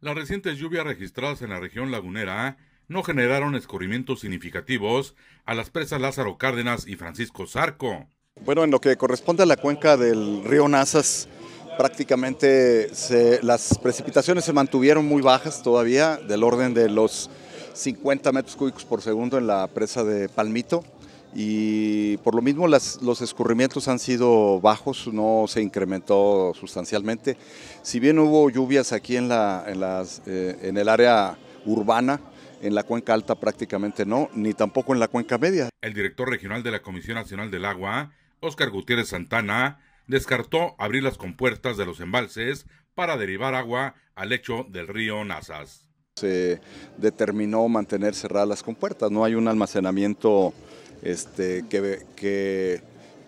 Las recientes lluvias registradas en la región lagunera no generaron escorrimientos significativos a las presas Lázaro Cárdenas y Francisco Zarco. Bueno, en lo que corresponde a la cuenca del río Nazas, prácticamente las precipitaciones se mantuvieron muy bajas todavía, del orden de los 50 metros cúbicos por segundo en la presa de Palmito y por lo mismo los escurrimientos han sido bajos, no se incrementó sustancialmente. Si bien hubo lluvias aquí en, la, las, eh, en el área urbana, en la cuenca alta prácticamente no, ni tampoco en la cuenca media. El director regional de la Comisión Nacional del Agua, Óscar Gutiérrez Santana, descartó abrir las compuertas de los embalses para derivar agua al lecho del río Nazas. Se determinó mantener cerradas las compuertas, no hay un almacenamiento este, que,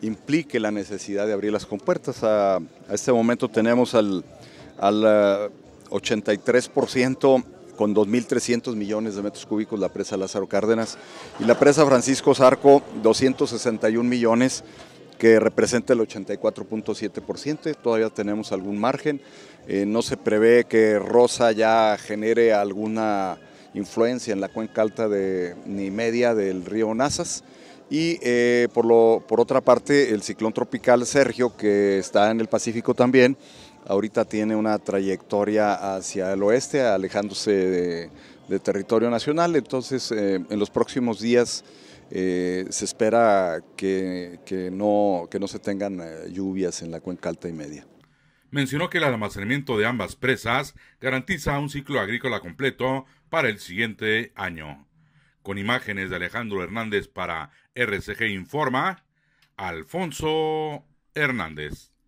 implique la necesidad de abrir las compuertas. A, este momento tenemos al, al 83% eh, con 2.300 millones de metros cúbicos la presa Lázaro Cárdenas y la presa Francisco Zarco 261 millones que representa el 84.7%, todavía tenemos algún margen, eh, no se prevé que Rosa ya genere alguna influencia en la cuenca alta de, ni media del río Nazas. Y eh, por, lo, por otra parte, el ciclón tropical Sergio, que está en el Pacífico también, ahorita tiene una trayectoria hacia el oeste, alejándose de, territorio nacional. Entonces, eh, en los próximos días eh, se espera que, no, que no se tengan lluvias en la cuenca alta y media mencionó que el almacenamiento de ambas presas garantiza un ciclo agrícola completo para el siguiente año. Con imágenes de Alejandro Hernández para RCG Informa, Alfonso Hernández.